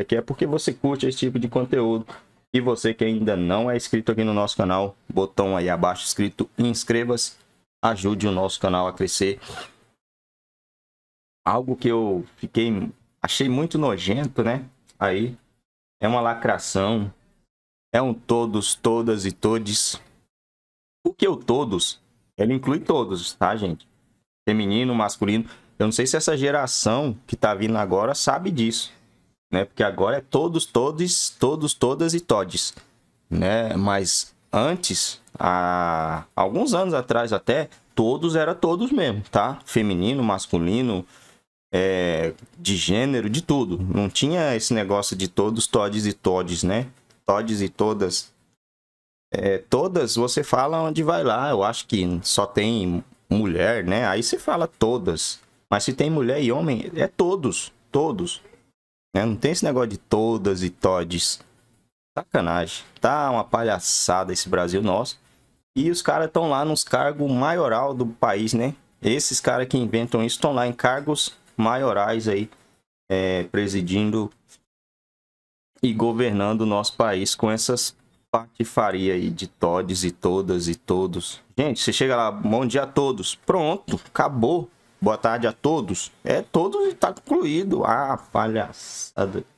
aqui é porque você curte esse tipo de conteúdo. E você que ainda não é inscrito aqui no nosso canal, botão aí abaixo escrito inscreva-se, ajude o nosso canal a crescer. Algo que eu fiquei achei muito nojento, né? Aí é uma lacração. É um todos, todas e todes. O que é o todos, ele inclui todos, tá, gente? Feminino, masculino. Eu não sei se essa geração que tá vindo agora sabe disso né? Porque agora é todos, todos, todos, todas e todes, né? Mas antes, há alguns anos atrás até, todos era todos mesmo, tá? Feminino, masculino, é, de gênero, de tudo. Não tinha esse negócio de todos, todes e todes, né? Todes e todas. É, todas você fala onde vai lá. Eu acho que só tem mulher, né? Aí você fala todas. Mas se tem mulher e homem, é todos, todos. Né? Não tem esse negócio de todas e todes. Sacanagem. Tá uma palhaçada esse Brasil nosso. E os caras estão lá nos cargos maioral do país, né? Esses caras que inventam isso estão lá em cargos maiorais aí, é, presidindo e governando o nosso país com essas patifarias aí de todes e todas e todos. Gente, você chega lá, bom dia a todos. Pronto, acabou. Boa tarde a todos. É, todos está concluído. Ah, palhaçada.